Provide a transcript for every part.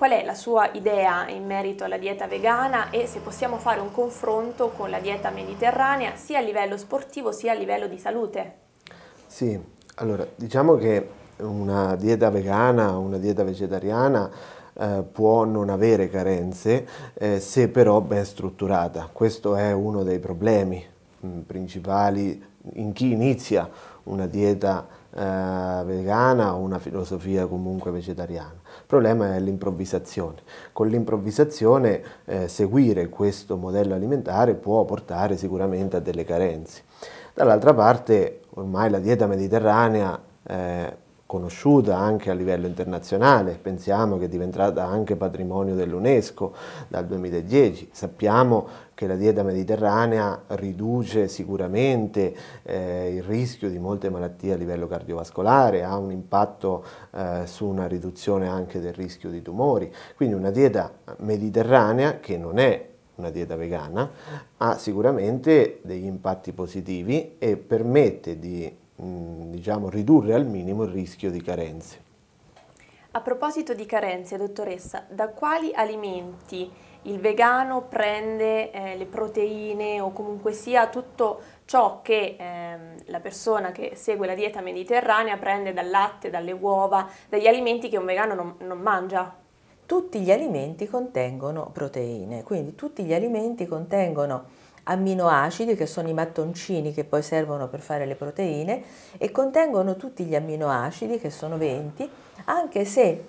Qual è la sua idea in merito alla dieta vegana e se possiamo fare un confronto con la dieta mediterranea sia a livello sportivo sia a livello di salute? Sì, allora diciamo che una dieta vegana, una dieta vegetariana eh, può non avere carenze eh, se però ben strutturata. Questo è uno dei problemi Mm, principali in chi inizia una dieta eh, vegana o una filosofia comunque vegetariana. Il problema è l'improvvisazione. Con l'improvvisazione eh, seguire questo modello alimentare può portare sicuramente a delle carenze. Dall'altra parte ormai la dieta mediterranea eh, conosciuta anche a livello internazionale, pensiamo che è diventata anche patrimonio dell'UNESCO dal 2010. Sappiamo che la dieta mediterranea riduce sicuramente eh, il rischio di molte malattie a livello cardiovascolare, ha un impatto eh, su una riduzione anche del rischio di tumori. Quindi una dieta mediterranea che non è una dieta vegana ha sicuramente degli impatti positivi e permette di Mm, diciamo, ridurre al minimo il rischio di carenze. A proposito di carenze, dottoressa, da quali alimenti il vegano prende eh, le proteine o comunque sia tutto ciò che eh, la persona che segue la dieta mediterranea prende dal latte, dalle uova, dagli alimenti che un vegano non, non mangia? Tutti gli alimenti contengono proteine, quindi tutti gli alimenti contengono amminoacidi che sono i mattoncini che poi servono per fare le proteine e contengono tutti gli amminoacidi che sono 20 anche se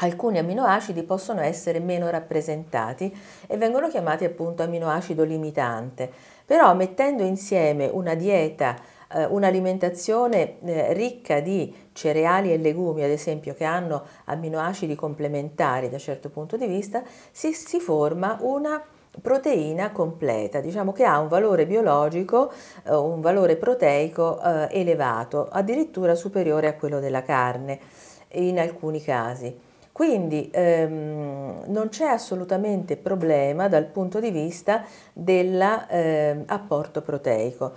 Alcuni amminoacidi possono essere meno rappresentati e vengono chiamati appunto amminoacido limitante, però mettendo insieme una dieta, eh, un'alimentazione eh, ricca di cereali e legumi, ad esempio, che hanno amminoacidi complementari da certo punto di vista, si, si forma una proteina completa, diciamo che ha un valore biologico, eh, un valore proteico eh, elevato, addirittura superiore a quello della carne in alcuni casi. Quindi ehm, non c'è assolutamente problema dal punto di vista dell'apporto ehm, eh, proteico.